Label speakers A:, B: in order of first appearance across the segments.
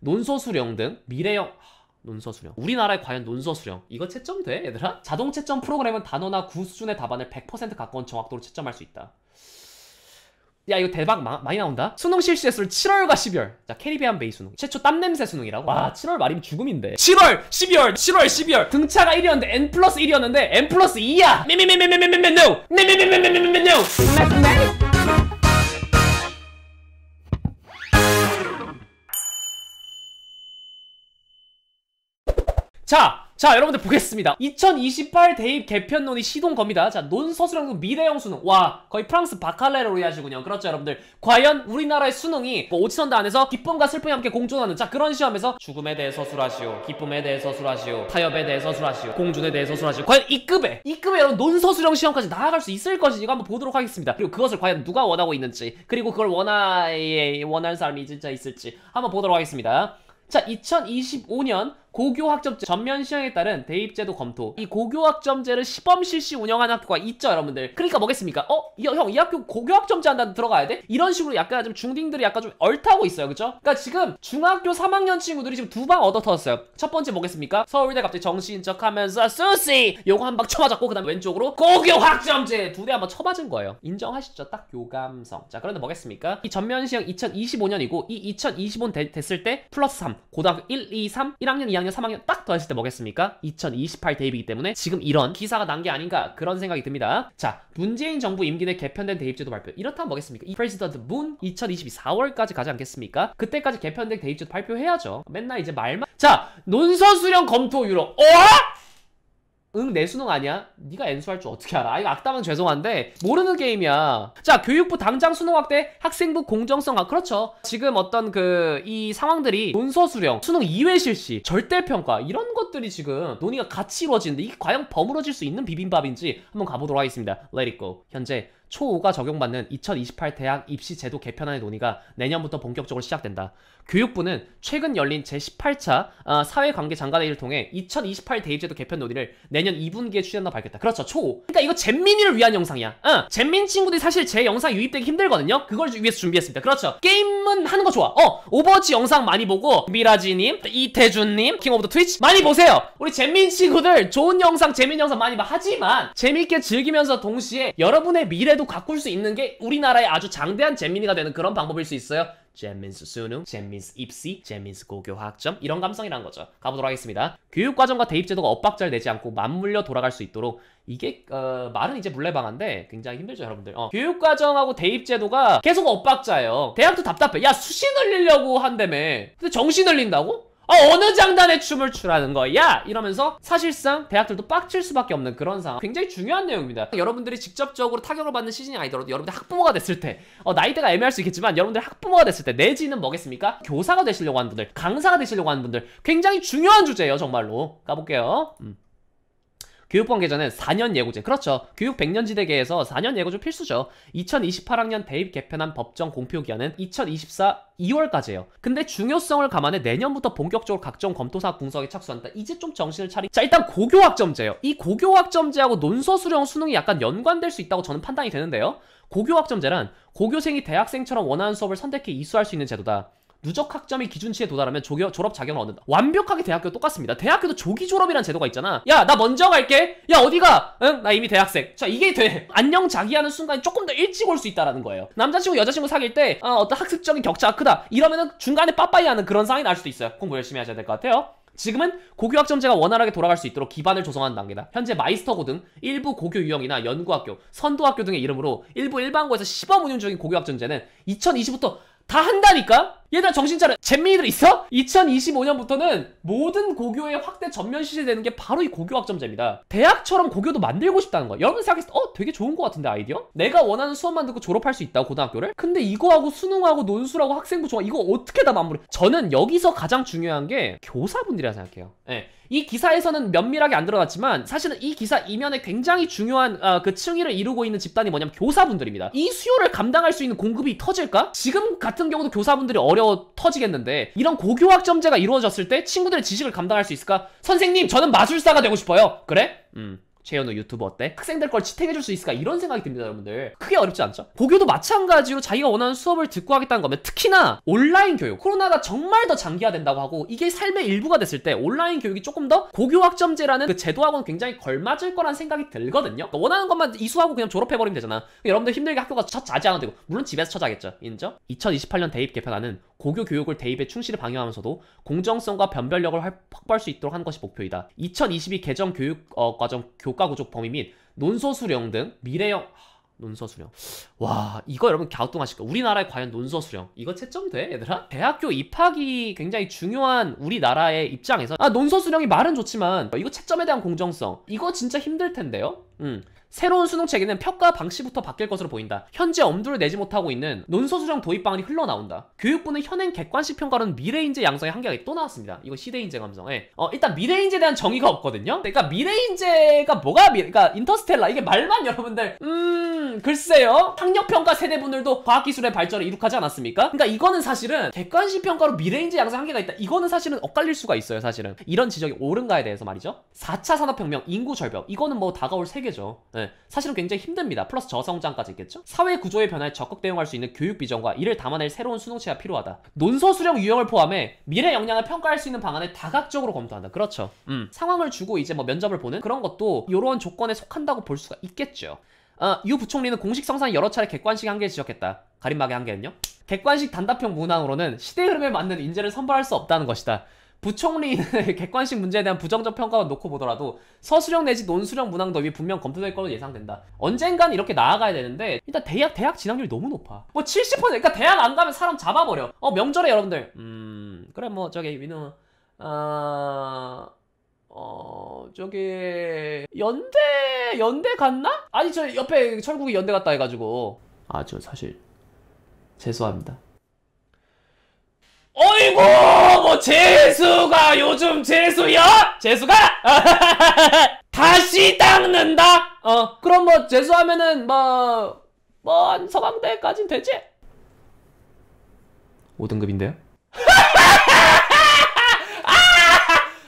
A: 논서 수령 등 미래형 논서 수령 우리나라에 과연 논서 수령 이거 채점 돼 얘들아? 자동 채점 프로그램은 단어나 구 수준의 답안을 100% 가까운 정확도로 채점할 수 있다 야 이거 대박 마, 많이 나온다 수능 실시 횟수 7월과 12월 자 캐리비안 베이 수능 최초 땀냄새 수능이라고 와 7월 말이면 죽음인데 7월 12월 7월 12월 등차가 1이었는데 n 플러스 1이었는데 n 플러스 2야 미미미미미미미 노 미미미미미미미 노 자, 자 여러분들 보겠습니다 2028 대입 개편론이 시동 겁니다 자 논서술형 미래형 수능 와 거의 프랑스 바칼레로 이하시군요 그렇죠 여러분들 과연 우리나라의 수능이 뭐 오치선다 안에서 기쁨과 슬픔이 함께 공존하는 자 그런 시험에서 죽음에 대해 서술하시오 기쁨에 대해 서술하시오 타협에 대해 서술하시오 공존에 대해 서술하시오 과연 이 급에 이 급에 여러분 논서술형 시험까지 나아갈 수 있을 것인지 이거 한번 보도록 하겠습니다 그리고 그것을 과연 누가 원하고 있는지 그리고 그걸 원하... 원하는 사람이 진짜 있을지 한번 보도록 하겠습니다 자 2025년 고교학점제 전면 시행에 따른 대입제도 검토 이 고교학점제를 시범 실시 운영하는 학교가 있죠 여러분들 그러니까 뭐겠습니까? 어? 형 이 학교 고교학점제 한다 들어가야 돼? 이런 식으로 약간 좀 중딩들이 약간 좀 얼타고 있어요 그죠? 그러니까 지금 중학교 3학년 친구들이 지금 두 방 얻어 터졌어요 첫 번째 뭐겠습니까? 서울대 갑자기 정신 척하면서 수시! 요거 한 방 쳐맞았고 그 다음 왼쪽으로 고교학점제 두 대한번 쳐맞은 거예요 인정하시죠? 딱 교감성 자 그런데 뭐겠습니까? 이 전면 시행 2025년이고 이 2025년 됐을 때 플러스 3 고등학교 1, 2, 3 1학년 2학년 2학년, 3학년 딱 더했을 때 뭐겠습니까? 2028 대입이기 때문에 지금 이런 기사가 난 게 아닌가 그런 생각이 듭니다. 자, 문재인 정부 임기 내 개편된 대입제도 발표. 이렇다면 뭐겠습니까? 이 프레지던트 문2022 4월까지 가지 않겠습니까? 그때까지 개편된 대입제도 발표해야죠. 맨날 이제 말만. 자, 논선 수령 검토 유로. 어? 응, 내 수능 아니야? 네가 엔수 할줄 어떻게 알아? 이거 악담은 죄송한데 모르는 게임이야. 자, 교육부 당장 수능 확대, 학생부 공정성 아 그렇죠. 지금 어떤 그 이 상황들이 논서 수령, 수능 2회 실시, 절대 평가 이런 것들이 지금 논의가 같이 이루어지는데 이게 과연 버무러질 수 있는 비빔밥인지 한번 가보도록 하겠습니다. Let it go. 현재 초5가 적용받는 2028 대학 입시 제도 개편안의 논의가 내년부터 본격적으로 시작된다. 교육부는 최근 열린 제18차 어, 사회관계장관회의를 통해 2028 대입제도 개편 논의를 내년 2분기에 추진한다고 밝혔다. 그렇죠. 초. 그러니까 이거 잼민이를 위한 영상이야. 어, 잼민 친구들이 사실 제 영상 유입되기 힘들거든요. 그걸 위해서 준비했습니다. 그렇죠. 게임은 하는 거 좋아. 어, 오버워치 영상 많이 보고 미라지님, 이태준님, 킹 오브 더 트위치 많이 보세요. 우리 잼민 친구들 좋은 영상, 재민 영상 많이 봐. 하지만 재밌게 즐기면서 동시에 여러분의 미래도 가꿀 수 있는 게 우리나라의 아주 장대한 잼민이가 되는 그런 방법일 수 있어요. 잼민스 수능, 잼민스 입시, 잼민스 고교학점 이런 감성이란 거죠. 가보도록 하겠습니다. 교육과정과 대입제도가 엇박자를 내지 않고 맞물려 돌아갈 수 있도록 이게 어, 말은 이제 물레방아인데 굉장히 힘들죠 여러분들 어. 교육과정하고 대입제도가 계속 엇박자예요 대학도 답답해 야 수시 늘리려고 한다며 근데 정시 늘린다고? 아, 어느 장단에 춤을 추라는 거야? 이러면서 사실상 대학들도 빡칠 수밖에 없는 그런 상황. 굉장히 중요한 내용입니다. 여러분들이 직접적으로 타격을 받는 시즌이 아니더라도 여러분들 학부모가 됐을 때 어, 나이대가 애매할 수 있겠지만 여러분들 학부모가 됐을 때 내지는 뭐겠습니까? 교사가 되시려고 하는 분들, 강사가 되시려고 하는 분들 굉장히 중요한 주제예요, 정말로. 가볼게요. 음. 교육 관계자은 4년 예고제. 그렇죠. 교육 100년 지대계에서 4년 예고제 필수죠. 2028학년 대입 개편안 법정 공표 기한은 2024 2월까지예요. 근데 중요성을 감안해 내년부터 본격적으로 각종 검토사 분석에 착수한다. 이제 좀 정신을 차리. 자, 일단 고교 학점제요. 이 고교 학점제하고 논서 수령 수능이 약간 연관될 수 있다고 저는 판단이 되는데요. 고교 학점제란 고교생이 대학생처럼 원하는 수업을 선택해 이수할 수 있는 제도다. 누적 학점이 기준치에 도달하면 조교, 졸업 자격을 얻는다. 완벽하게 대학교 똑같습니다. 대학교도 조기 졸업이란 제도가 있잖아. 야, 나 먼저 갈게. 야, 어디가? 응? 나 이미 대학생. 자, 이게 돼. 안녕 자기 하는 순간이 조금 더 일찍 올 수 있다라는 거예요. 남자친구, 여자친구 사귈 때 어, 어떤 학습적인 격차가 크다. 이러면은 중간에 빠빠이 하는 그런 상황이 날 수도 있어요. 공부 열심히 하셔야 될 것 같아요. 지금은 고교 학점제가 원활하게 돌아갈 수 있도록 기반을 조성하는 단계다. 현재 마이스터고 등 일부 고교 유형이나 연구학교, 선도학교 등의 이름으로 일부 일반고에서 시범 운영 중인 고교 학점제는 2020부터 다 한다니까? 얘들아 정신 차려 잼민이들 있어? 2025년부터는 모든 고교의 확대 전면 실시되는 게 바로 이 고교 학점제입니다 대학처럼 고교도 만들고 싶다는 거야 여러분 생각했을 때 어? 되게 좋은 거 같은데 아이디어? 내가 원하는 수업만 듣고 졸업할 수 있다고 고등학교를? 근데 이거하고 수능하고 논술하고 학생부 종합 이거 어떻게 다 마무리 저는 여기서 가장 중요한 게 교사분들이라 생각해요 네. 이 기사에서는 면밀하게 안 드러났지만 사실은 이 기사 이면에 굉장히 중요한 어, 그 층위를 이루고 있는 집단이 뭐냐면 교사분들입니다 이 수요를 감당할 수 있는 공급이 터질까? 지금 같은 경우도 교사분들이 어려 어려워 터지겠는데 이런 고교학점제가 이루어졌을 때 친구들의 지식을 감당할 수 있을까? 선생님 저는 마술사가 되고 싶어요 그래? 음 최현우 유튜브 어때? 학생들 걸 지탱해줄 수 있을까? 이런 생각이 듭니다 여러분들 크게 어렵지 않죠? 고교도 마찬가지로 자기가 원하는 수업을 듣고 하겠다는 거면 특히나 온라인 교육 코로나가 정말 더 장기화된다고 하고 이게 삶의 일부가 됐을 때 온라인 교육이 조금 더 고교 학점제라는 그 제도하고는 굉장히 걸맞을 거란 생각이 들거든요 그러니까 원하는 것만 이수하고 그냥 졸업해버리면 되잖아 여러분들 힘들게 학교 가서 자지 않아도 되고 물론 집에서 처자겠죠 인정? 2028년 대입 개편안은 고교 교육을 대입에 충실히 방영하면서도 공정성과 변별력을 확보할 수 있도록 하는 것이 목표이다. 2022 개정 교육 어, 과정 교과 구조 범위 및 논서 수령 등 미래형 논서 수령. 와, 이거 여러분 갸우뚱하실 까 우리나라에 과연 논서 수령 이거 채점 돼, 얘들아? 대학교 입학이 굉장히 중요한 우리나라의 입장에서 아, 논서 수령이 말은 좋지만 이거 채점에 대한 공정성 이거 진짜 힘들 텐데요. 음. 새로운 수능체계는 평가 방식부터 바뀔 것으로 보인다. 현재 엄두를 내지 못하고 있는 논서수정 도입 방안이 흘러나온다. 교육부는 현행 객관식 평가로는 미래인재 양성의 한계가 또 나왔습니다. 이거 시대인재 감성에. 어, 일단 미래인재에 대한 정의가 없거든요. 그러니까 미래인재가 뭐가 미래, 그러니까 인터스텔라 이게 말만 여러분들 음 글쎄요. 학력평가 세대분들도 과학기술의 발전을 이룩하지 않았습니까? 그러니까 이거는 사실은 객관식 평가로 미래인재 양성 한계가 있다. 이거는 사실은 엇갈릴 수가 있어요. 사실은 이런 지적이 옳은가에 대해서 말이죠. 4차 산업혁명, 인구 절벽 이거는 뭐 다가올 세계죠. 네. 네, 사실은 굉장히 힘듭니다. 플러스 저성장까지 있겠죠? 사회 구조의 변화에 적극 대응할 수 있는 교육 비전과 이를 담아낼 새로운 수능체가 필요하다. 논서 수령 유형을 포함해 미래 역량을 평가할 수 있는 방안을 다각적으로 검토한다. 그렇죠. 음. 상황을 주고 이제 뭐 면접을 보는 그런 것도 이런 조건에 속한다고 볼 수가 있겠죠. 어, 유 부총리는 공식 성산 여러 차례 객관식 한계를 지적했다. 가림막의 한계는요? 객관식 단답형 문항으로는 시대 흐름에 맞는 인재를 선발할 수 없다는 것이다. 부총리는 객관식 문제에 대한 부정적 평가가 놓고 보더라도 서술형 내지 논술형 문항더위 분명 검토될 것으로 예상된다. 언젠간 이렇게 나아가야 되는데 일단 대학 대학 진학률 이 너무 높아. 뭐70% 그러니까 대학 안 가면 사람 잡아버려. 어 명절에 여러분들 음 그래 뭐 저기 민우 어... 어... 저기... 연대... 연대 갔나? 아니 저 옆에 철국이 연대 갔다 해가지고 아 저 사실 죄송합니다 어이구 뭐 재수가 요즘 재수야? 재수가? 다시 닦는다? 어 그럼 뭐 재수하면은 뭐뭐한 서강대까진 되지? 5등급인데요?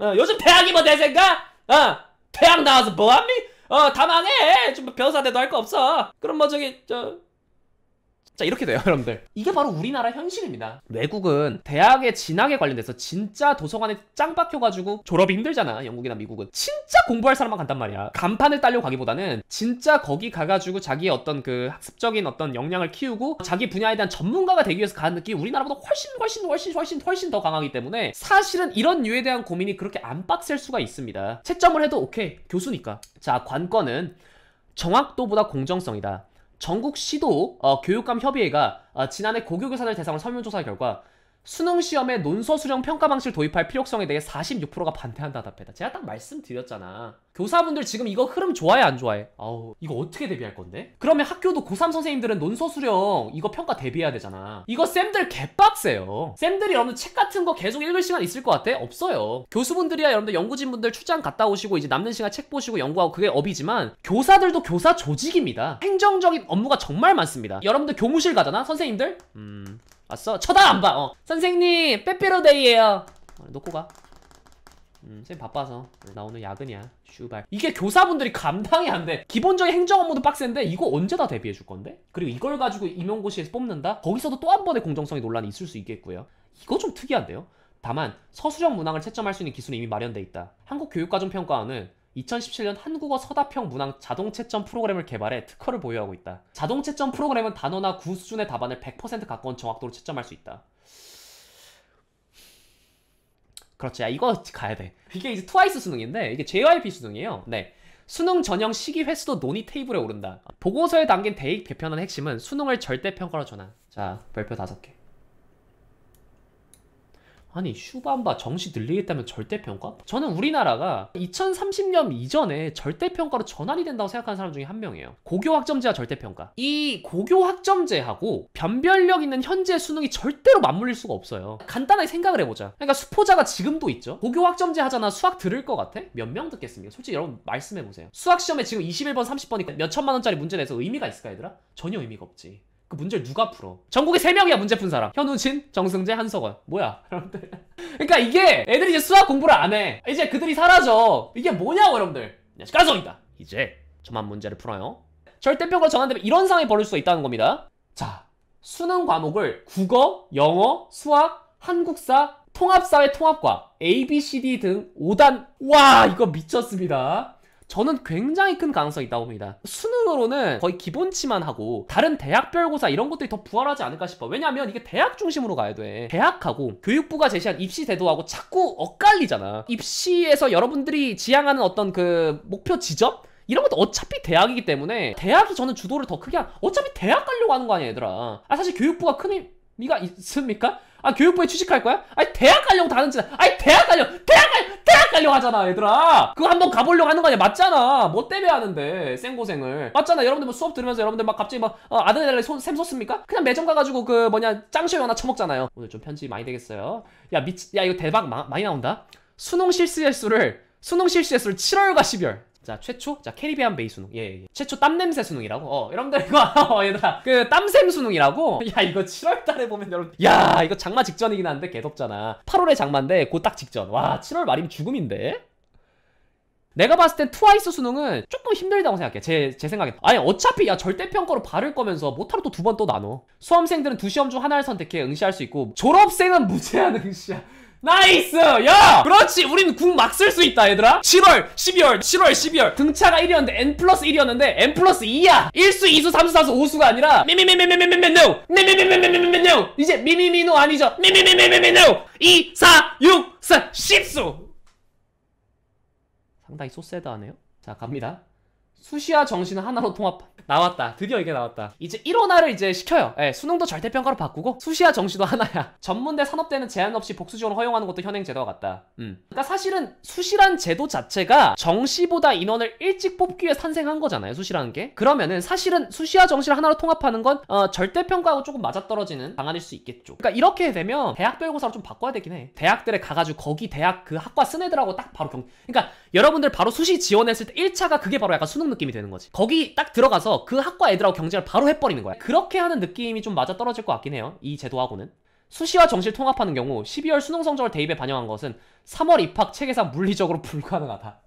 A: 어, 요즘 대학이 뭐내 생각? 어 대학 나와서 뭐합니? 어 다 망해 좀 뭐 변호사 대도할 거 없어 그럼 뭐 저기 저자 이렇게 돼요 여러분들 이게 바로 우리나라 현실입니다 외국은 대학의 진학에 관련돼서 진짜 도서관에 짱 박혀가지고 졸업이 힘들잖아 영국이나 미국은 진짜 공부할 사람만 간단 말이야 간판을 딸려 가기보다는 진짜 거기 가가지고 자기의 어떤 그 학습적인 어떤 역량을 키우고 자기 분야에 대한 전문가가 되기 위해서 가는 느낌이 우리나라보다 훨씬 훨씬 훨씬 훨씬 훨씬 더 강하기 때문에 사실은 이런 유에 대한 고민이 그렇게 안 빡셀 수가 있습니다 채점을 해도 오케이 교수니까 자 관건은 정확도보다 공정성이다 전국시도 어, 교육감 협의회가 어, 지난해 고교교사들 대상으로 설문조사 결과 수능 시험에 논서 수령 평가 방식을 도입할 필요성에 대해 46%가 반대한다 답했다. 제가 딱 말씀드렸잖아. 교사분들 지금 이거 흐름 좋아해 안 좋아해? 아우 이거 어떻게 대비할 건데? 그러면 학교도 고3 선생님들은 논서 수령 이거 평가 대비해야 되잖아. 이거 쌤들 개빡세요. 쌤들이 여러분들 책 같은 거 계속 읽을 시간 있을 것 같아? 없어요. 교수분들이야 여러분들 연구진 분들 출장 갔다 오시고 이제 남는 시간 책 보시고 연구하고 그게 업이지만 교사들도 교사 조직입니다. 행정적인 업무가 정말 많습니다. 여러분들 교무실 가잖아 선생님들? 음 왔어? 쳐다 안 봐! 어. 선생님! 빼빼로데이에요! 어, 놓고 가. 음, 선생님 바빠서. 나 오늘 야근이야. 슈발. 이게 교사분들이 감당이 안 돼. 기본적인 행정 업무도 빡센데 이거 언제 다 대비해 줄 건데? 그리고 이걸 가지고 임용고시에서 뽑는다? 거기서도 또 한 번의 공정성의 논란이 있을 수 있겠고요. 이거 좀 특이한데요? 다만 서술형 문항을 채점할 수 있는 기술은 이미 마련돼 있다. 한국교육과정평가원은 2017년 한국어 서다평 문항 자동 채점 프로그램을 개발해 특허를 보유하고 있다. 자동 채점 프로그램은 단어나 구 수준의 답안을 100% 가까운 정확도로 채점할 수 있다. 그렇지. 야, 이거 가야 돼. 이게 이제 트와이스 수능인데 이게 JYP 수능이에요. 네. 수능 전형 시기 횟수도 논의 테이블에 오른다. 보고서에 담긴 대입 개편안 핵심은 수능을 절대 평가로 전환. 자, 발표 다섯 개. 아니 슈반바 정시 늘리겠다면 절대평가? 저는 우리나라가 2030년 이전에 절대평가로 전환이 된다고 생각하는 사람 중에 한 명이에요 고교 학점제와 절대평가 이 고교 학점제하고 변별력 있는 현재 수능이 절대로 맞물릴 수가 없어요 간단하게 생각을 해보자 그러니까 수포자가 지금도 있죠 고교 학점제 하잖아 수학 들을 것 같아? 몇 명 듣겠습니까? 솔직히 여러분 말씀해보세요 수학 시험에 지금 21번 30번이 몇 천만 원짜리 문제 내서 의미가 있을까 얘들아? 전혀 의미가 없지 그 문제를 누가 풀어? 전국에 3명이야 문제 푼 사람 현우진, 정승재, 한석원 뭐야 여러분들 그러니까 이게 애들이 이제 수학 공부를 안해 이제 그들이 사라져 이게 뭐냐고 여러분들 까성이다 이제 저만 문제를 풀어요 절대평가로 정한다면 이런 상황이 벌어질 수 있다는 겁니다 자 수능 과목을 국어, 영어, 수학, 한국사, 통합사회 통합과 A, B, C, D 등 5단 와 이거 미쳤습니다 저는 굉장히 큰 가능성이 있다고 봅니다. 수능으로는 거의 기본치만 하고 다른 대학별고사 이런 것들이 더 부활하지 않을까 싶어. 왜냐면 이게 대학 중심으로 가야 돼. 대학하고 교육부가 제시한 입시 제도하고 자꾸 엇갈리잖아. 입시에서 여러분들이 지향하는 어떤 그 목표 지점? 이런 것도 어차피 대학이기 때문에 대학이 저는 주도를 더 크게 한 어차피 대학 가려고 하는 거 아니야 얘들아 아 사실 교육부가 큰 의미가 있습니까? 아 교육부에 취직할 거야? 아니 대학 가려고 다는지 아니 대학 가려 대학 가려 대학 가려고 하잖아 얘들아 그거 한번 가보려고 하는 거 아니야 맞잖아 뭐 때문에 하는데 생고생을 맞잖아 여러분들 뭐 수업 들으면서 여러분들 막 갑자기 막 어, 아드네날래샘솟습니까 그냥 매점 가가지고 그 뭐냐 짱쇼 하나 처먹잖아요 오늘 좀 편집 많이 되겠어요 야 미치 야 이거 대박 마, 많이 나온다 수능 실수 횟수를 수능 실수 횟수를 7월과 12월 자 최초 자 캐리비안 베이 수능 예, 예. 최초 땀냄새 수능이라고 어 여러분들 이거 어, 얘들아 그 땀샘 수능이라고 야 이거 7월달에 보면 여러분 야 이거 장마 직전이긴 한데 개덥잖아 8월에 장마인데 곧 딱 직전 와 7월 말이면 죽음인데 내가 봤을 땐 트와이스 수능은 조금 힘들다고 생각해 제, 제 생각에 아니 어차피 야 절대평가로 바를 거면서 못하러 또두 번 또 나눠 수험생들은 두 시험 중 하나를 선택해 응시할 수 있고 졸업생은 무제한 응시야 나이스! 야! 그렇지! 우리궁막 쓸 수 있다 얘들아 7월 12월 7월 12월 등차가 1이었는데 N 플러스 1이었는데 N 플러스 2야 1수 2수 3수 4수 5수가 아니라 미미미미미미미노 미미미미미미미노 이제 미미미노 아니죠 미미미미미미노 2 4 6 4 10수 상당히 소세다 하네요 자 갑니다 수시와 정신을 하나로 통합 나왔다 드디어 이게 나왔다 이제 1호나를 이제 시켜요 예, 수능도 절대평가로 바꾸고 수시와 정시도 하나야 전문대 산업대는 제한 없이 복수 지원을 허용하는 것도 현행 제도와 같다 음. 그러니까 사실은 수시란 제도 자체가 정시보다 인원을 일찍 뽑기 위해 탄생한 거잖아요 수시라는 게 그러면은 사실은 수시와 정시를 하나로 통합하는 건 어, 절대평가하고 조금 맞아떨어지는 방안일 수 있겠죠 그러니까 이렇게 되면 대학별 고사를좀 바꿔야 되긴 해 대학들에 가가지고 거기 대학 그 학과 쓴 애들하고 딱 바로 경 그러니까 여러분들 바로 수시 지원했을 때 1차가 그게 바로 약간 수능 천국 느낌이 되는 거지 거기 딱 들어가서 그 학과 애들하고 경쟁을 바로 해버리는 거야 그렇게 하는 느낌이 좀 맞아떨어질 것 같긴 해요 이 제도하고는 수시와 정시를 통합하는 경우 12월 수능 성적을 대입에 반영한 것은 3월 입학 체계상 물리적으로 불가능하다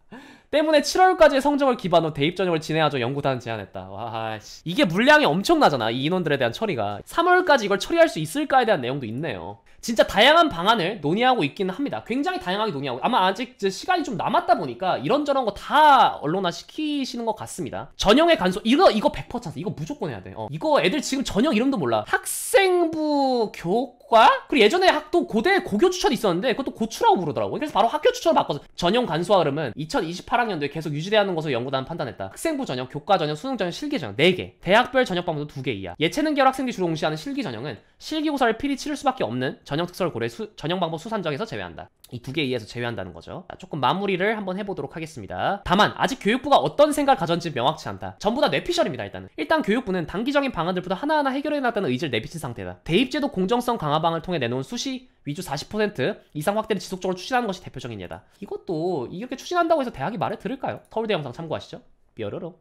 A: 때문에 7월까지의 성적을 기반으로 대입 전형을 진행하죠 연구단은 제안했다 와 아, 이게 물량이 엄청나잖아 이 인원들에 대한 처리가 3월까지 이걸 처리할 수 있을까에 대한 내용도 있네요 진짜 다양한 방안을 논의하고 있기는 합니다. 굉장히 다양하게 논의하고 아마 아직 시간이 좀 남았다 보니까 이런저런 거 다 언론화 시키시는 것 같습니다. 전형의 간소 이거 이거 100% 찬스. 이거 무조건 해야 돼. 어. 이거 애들 지금 전형 이름도 몰라. 학생부 교육 과 그리고 예전에 학도 고대 고교 추천이 있었는데 그것도 고추라고 부르더라고요. 그래서 바로 학교 추천을 바꿔서 전형 간소화 흐름은 2028학년도에 계속 유지되는 것으로 연구단 은 판단했다. 학생부 전형, 교과 전형, 수능 전형, 실기 전형 4개, 대학별 전형 방법도 2개 이하. 예체능 계열 학생들이 주로 응시하는 실기 전형은 실기고사를 필히 치를 수밖에 없는 전형 특성을 고려해 수, 전형 방법 수산정에서 제외한다. 이두 개에 의해서 제외한다는 거죠. 조금 마무리를 한번 해보도록 하겠습니다. 다만 아직 교육부가 어떤 생각을 가졌는지 명확치 않다. 전부 다 뇌피셜입니다. 일단은. 일단 교육부는 단기적인 방안들부터 하나하나 해결해놨다는 의지를 내비친 상태다. 대입제도 공정성 강화 방을 통해 내놓은 수시 위주 40% 이상 확대를 지속적으로 추진하는 것이 대표적인 예다. 이것도 이렇게 추진한다고 해서 대학이 말을 들을까요? 서울대 영상 참고하시죠. 뾰로롱.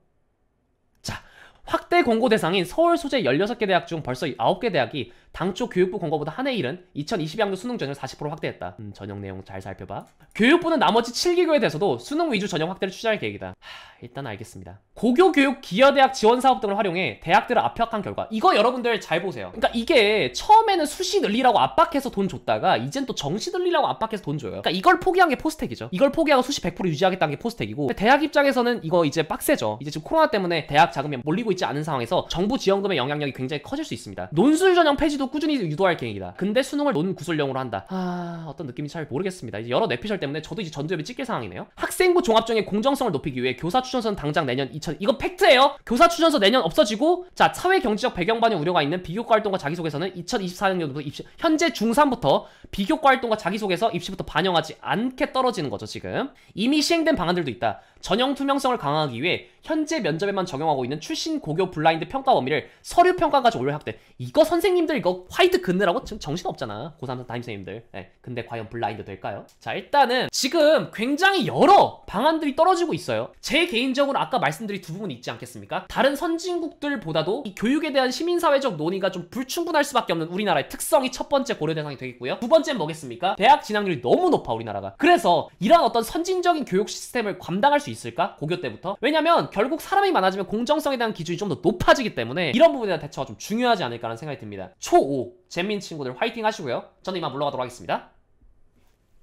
A: 자, 확대 공고 대상인 서울 소재 16개 대학 중 벌써 9개 대학이 당초 교육부 권고보다 한 해 일은 2022학년 수능 전형40% 확대했다. 음, 전형 내용 잘 살펴봐. 교육부는 나머지 7기교에 대해서도 수능 위주 전형 확대를 추진할 계획이다. 하, 일단 알겠습니다. 고교 교육 기여 대학 지원 사업 등을 활용해 대학들을 압박한 결과 이거 여러분들 잘 보세요. 그러니까 이게 처음에는 수시 늘리라고 압박해서 돈 줬다가 이젠 또 정시 늘리라고 압박해서 돈 줘요. 그러니까 이걸 포기한 게 포스텍이죠. 이걸 포기하고 수시 100% 유지하겠다는 게 포스텍이고 대학 입장에서는 이거 이제 빡세죠. 이제 지금 코로나 때문에 대학 자금이 몰리고 있지 않은 상황에서 정부 지원금의 영향력이 굉장히 커질 수 있습니다. 논술 전형 폐지도 계속 꾸준히 유도할 계획이다. 근데 수능을 논 구술형으로 한다. 아 어떤 느낌인지 잘 모르겠습니다. 이제 여러 내피셜 때문에 저도 이제 전두엽이 찢길 상황이네요. 학생부 종합전형의 공정성을 높이기 위해 교사 추천서는 당장 내년 2000 이거 팩트예요. 교사 추천서 내년 없어지고 자 사회 경제적 배경 반영 우려가 있는 비교과 활동과 자기소개서는 2024학년부터 입시 현재 중3부터 비교과 활동과 자기소개서 입시부터 반영하지 않게 떨어지는 거죠 지금. 이미 시행된 방안들도 있다. 전형 투명성을 강화하기 위해 현재 면접에만 적용하고 있는 출신 고교 블라인드 평가 범위를 서류 평가까지 올려 확대. 이거 선생님들 이거 화이트 긋느라고 지금 정신 없잖아 고3 담임선생님들 네. 근데 과연 블라인드 될까요? 자 일단은 지금 굉장히 여러 방안들이 떨어지고 있어요 제 개인적으로 아까 말씀드린 두 부분이 있지 않겠습니까? 다른 선진국들보다도 이 교육에 대한 시민사회적 논의가 좀 불충분할 수밖에 없는 우리나라의 특성이 첫 번째 고려 대상이 되겠고요 두 번째는 뭐겠습니까? 대학 진학률이 너무 높아 우리나라가 그래서 이런 어떤 선진적인 교육 시스템을 감당할 수 있을까? 고교 때부터 왜냐면 결국 사람이 많아지면 공정성에 대한 기준이 좀 더 높아지기 때문에 이런 부분에 대한 대처가 좀 중요하지 않을까라는 생각이 듭니다 초1555 잼민 친구들 화이팅 하시고요. 저는 이만 물러가도록 하겠습니다.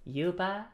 A: 유바